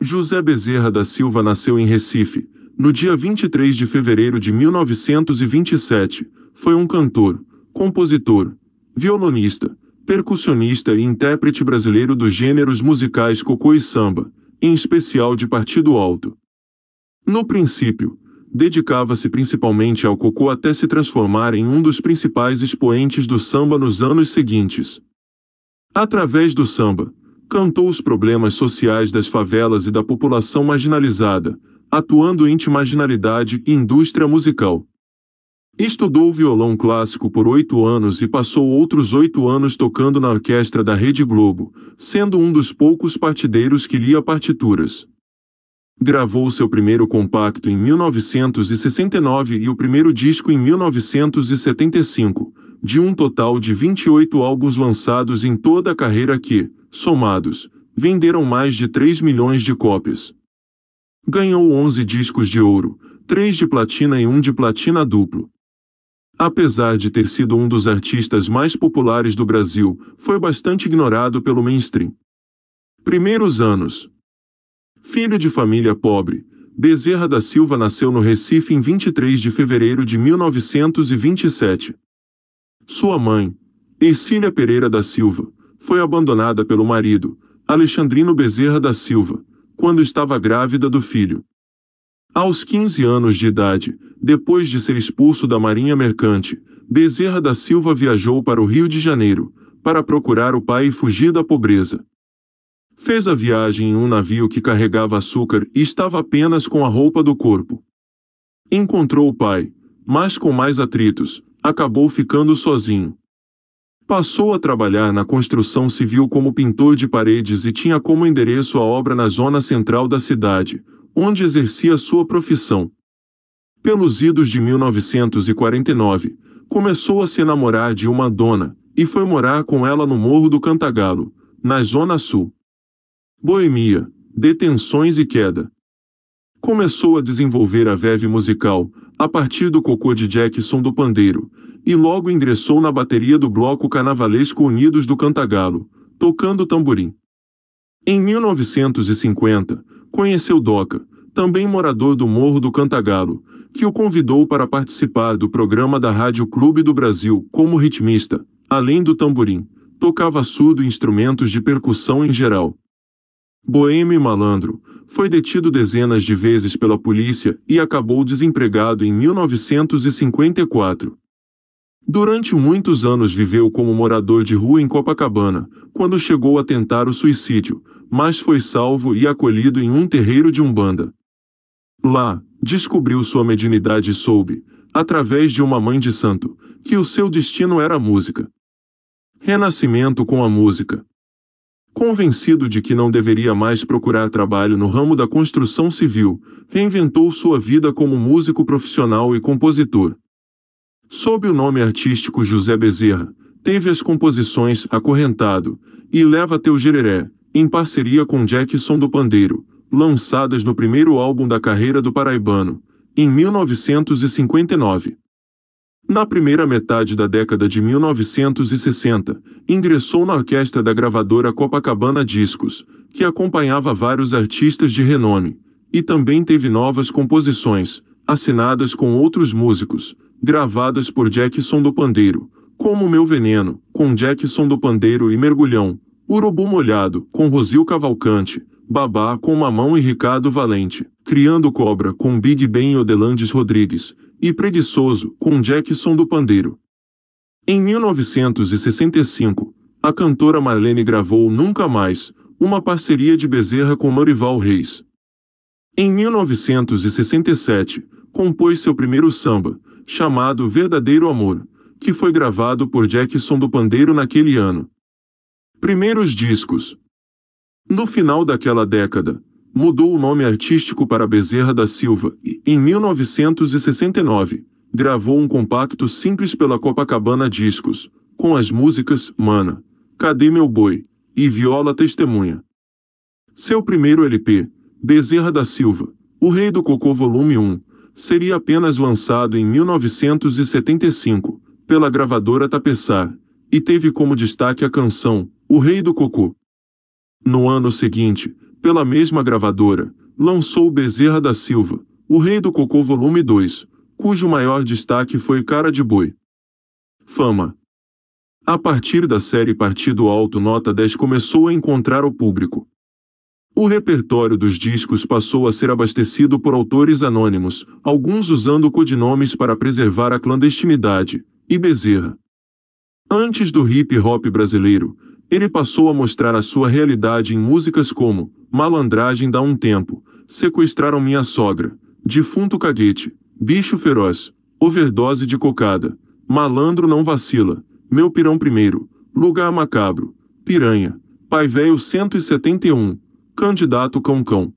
José Bezerra da Silva nasceu em Recife, no dia 23 de fevereiro de 1927. Foi um cantor, compositor, violonista, percussionista e intérprete brasileiro dos gêneros musicais cocô e samba, em especial de partido alto. No princípio, dedicava-se principalmente ao cocô até se transformar em um dos principais expoentes do samba nos anos seguintes. Através do samba, cantou os problemas sociais das favelas e da população marginalizada, atuando entre marginalidade e indústria musical. Estudou violão clássico por oito anos e passou outros oito anos tocando na orquestra da Rede Globo, sendo um dos poucos partideiros que lia partituras. Gravou seu primeiro compacto em 1969 e o primeiro disco em 1975, de um total de 28 álbuns lançados em toda a carreira que, somados, venderam mais de 3 milhões de cópias. Ganhou 11 discos de ouro, 3 de platina e 1 de platina duplo. Apesar de ter sido um dos artistas mais populares do Brasil, foi bastante ignorado pelo mainstream. Primeiros anos. Filho de família pobre, Bezerra da Silva nasceu no Recife em 23 de fevereiro de 1927. Sua mãe, Ercília Pereira da Silva, foi abandonada pelo marido, Alexandrino Bezerra da Silva, quando estava grávida do filho. Aos 15 anos de idade, depois de ser expulso da Marinha Mercante, Bezerra da Silva viajou para o Rio de Janeiro, para procurar o pai e fugir da pobreza. Fez a viagem em um navio que carregava açúcar e estava apenas com a roupa do corpo. Encontrou o pai, mas com mais atritos, acabou ficando sozinho. Passou a trabalhar na construção civil como pintor de paredes e tinha como endereço a obra na zona central da cidade, onde exercia sua profissão. Pelos idos de 1949, começou a se namorar de uma dona e foi morar com ela no Morro do Cantagalo, na Zona Sul. Boemia, detenções e queda. Começou a desenvolver a veve musical, a partir do cocô de Jackson do Pandeiro, e logo ingressou na bateria do Bloco carnavalesco Unidos do Cantagalo, tocando tamborim. Em 1950, conheceu Doca, também morador do Morro do Cantagalo, que o convidou para participar do programa da Rádio Clube do Brasil como ritmista, além do tamborim, tocava surdo e instrumentos de percussão em geral. Boêmio e malandro, foi detido dezenas de vezes pela polícia e acabou desempregado em 1954. Durante muitos anos viveu como morador de rua em Copacabana, quando chegou a tentar o suicídio, mas foi salvo e acolhido em um terreiro de Umbanda. Lá, descobriu sua mediunidade e soube, através de uma mãe de santo, que o seu destino era a música. Renascimento com a música. Convencido de que não deveria mais procurar trabalho no ramo da construção civil, reinventou sua vida como músico profissional e compositor. Sob o nome artístico José Bezerra, teve as composições Acorrentado e Leva Teu Gereré, em parceria com Jackson do Pandeiro, lançadas no primeiro álbum da carreira do paraibano, em 1959. Na primeira metade da década de 1960, ingressou na orquestra da gravadora Copacabana Discos, que acompanhava vários artistas de renome, e também teve novas composições, assinadas com outros músicos, gravadas por Jackson do Pandeiro, como Meu Veneno, com Jackson do Pandeiro e Mergulhão, Urubu Molhado, com Rosil Cavalcante, Babá com Mamão e Ricardo Valente, Criando Cobra com Big Ben e Odelandes Rodrigues, e preguiçoso com Jackson do Pandeiro. Em 1965, a cantora Marlene gravou Nunca Mais, uma parceria de Bezerra com Marival Reis. Em 1967, compôs seu primeiro samba, chamado Verdadeiro Amor, que foi gravado por Jackson do Pandeiro naquele ano. Primeiros discos. No final daquela década, mudou o nome artístico para Bezerra da Silva e, em 1969, gravou um compacto simples pela Copacabana Discos, com as músicas Mana, Cadê Meu Boi e Viola Testemunha. Seu primeiro LP, Bezerra da Silva, O Rei do Cocô Volume 1, seria apenas lançado em 1975 pela gravadora Tapeçar e teve como destaque a canção O Rei do Cocô. No ano seguinte, pela mesma gravadora, lançou Bezerra da Silva, O Rei do Cocô Volume 2, cujo maior destaque foi Cara de Boi. Fama A partir da série Partido Alto Nota 10 começou a encontrar o público. O repertório dos discos passou a ser abastecido por autores anônimos, alguns usando codinomes para preservar a clandestinidade, e Bezerra. Antes do hip hop brasileiro, ele passou a mostrar a sua realidade em músicas como Malandragem dá um tempo. Sequestraram minha sogra. Defunto cadete. Bicho feroz. Overdose de cocada. Malandro não vacila. Meu pirão primeiro. Lugar macabro. Piranha. Pai Velho 171. Candidato Cão-Cão.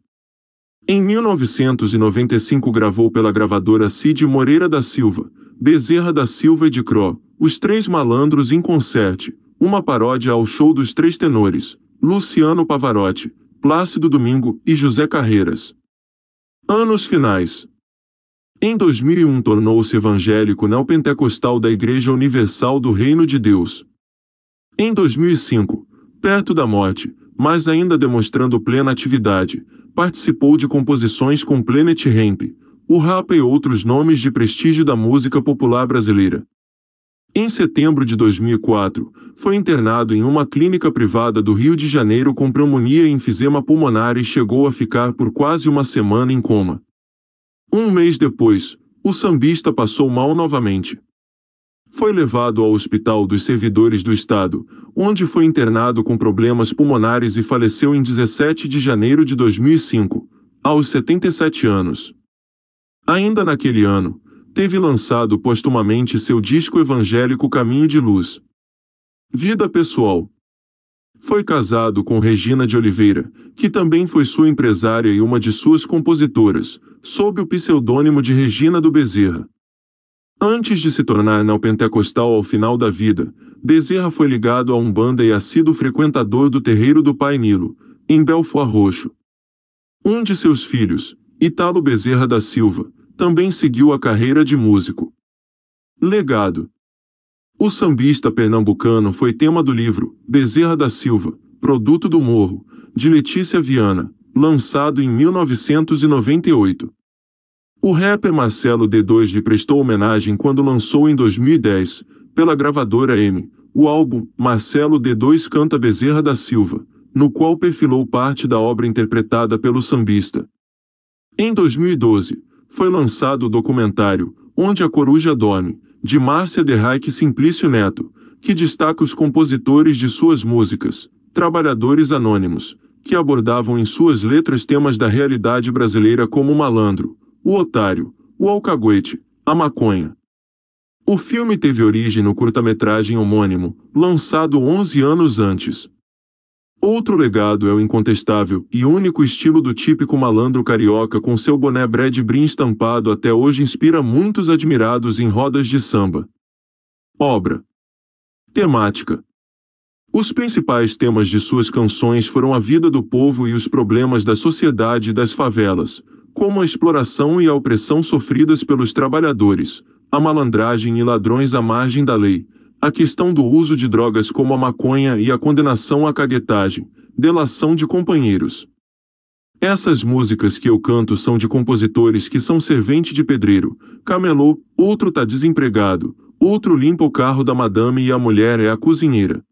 Em 1995 gravou pela gravadora Cid Moreira da Silva, Bezerra da Silva e de Cro, Os Três Malandros em Concerte, uma paródia ao show dos três tenores, Luciano Pavarotti, Plácido Domingo e José Carreiras. Anos finais. Em 2001 tornou-se evangélico neopentecostal da Igreja Universal do Reino de Deus. Em 2005, perto da morte, mas ainda demonstrando plena atividade, participou de composições com Planet Hemp, o Rapa e outros nomes de prestígio da música popular brasileira. Em setembro de 2004, foi internado em uma clínica privada do Rio de Janeiro com pneumonia e enfisema pulmonar e chegou a ficar por quase uma semana em coma. Um mês depois, o sambista passou mal novamente. Foi levado ao Hospital dos Servidores do Estado, onde foi internado com problemas pulmonares e faleceu em 17 de janeiro de 2005, aos 77 anos. Ainda naquele ano, teve lançado postumamente seu disco evangélico Caminho de Luz. Vida pessoal. Foi casado com Regina de Oliveira, que também foi sua empresária e uma de suas compositoras, sob o pseudônimo de Regina do Bezerra. Antes de se tornar neopentecostal ao final da vida, Bezerra foi ligado um Umbanda e assíduo frequentador do terreiro do pai Nilo, em Belfort Roxo. Um de seus filhos, Italo Bezerra da Silva, também seguiu a carreira de músico. Legado O sambista pernambucano foi tema do livro Bezerra da Silva, Produto do Morro, de Letícia Viana, lançado em 1998. O rapper Marcelo D2 lhe prestou homenagem quando lançou em 2010, pela gravadora M, o álbum Marcelo D2 Canta Bezerra da Silva, no qual perfilou parte da obra interpretada pelo sambista. Em 2012, foi lançado o documentário Onde a Coruja Dorme, de Márcia de Derraque Simplício Neto, que destaca os compositores de suas músicas, trabalhadores anônimos, que abordavam em suas letras temas da realidade brasileira como o malandro, o otário, o alcagoete, a maconha. O filme teve origem no curta-metragem homônimo, lançado 11 anos antes. Outro legado é o incontestável e único estilo do típico malandro carioca com seu boné Brad Brim estampado até hoje inspira muitos admirados em rodas de samba. Obra Temática Os principais temas de suas canções foram a vida do povo e os problemas da sociedade e das favelas, como a exploração e a opressão sofridas pelos trabalhadores, a malandragem e ladrões à margem da lei, a questão do uso de drogas como a maconha e a condenação à caguetagem, delação de companheiros. Essas músicas que eu canto são de compositores que são servente de pedreiro, camelô, outro tá desempregado, outro limpa o carro da madame e a mulher é a cozinheira.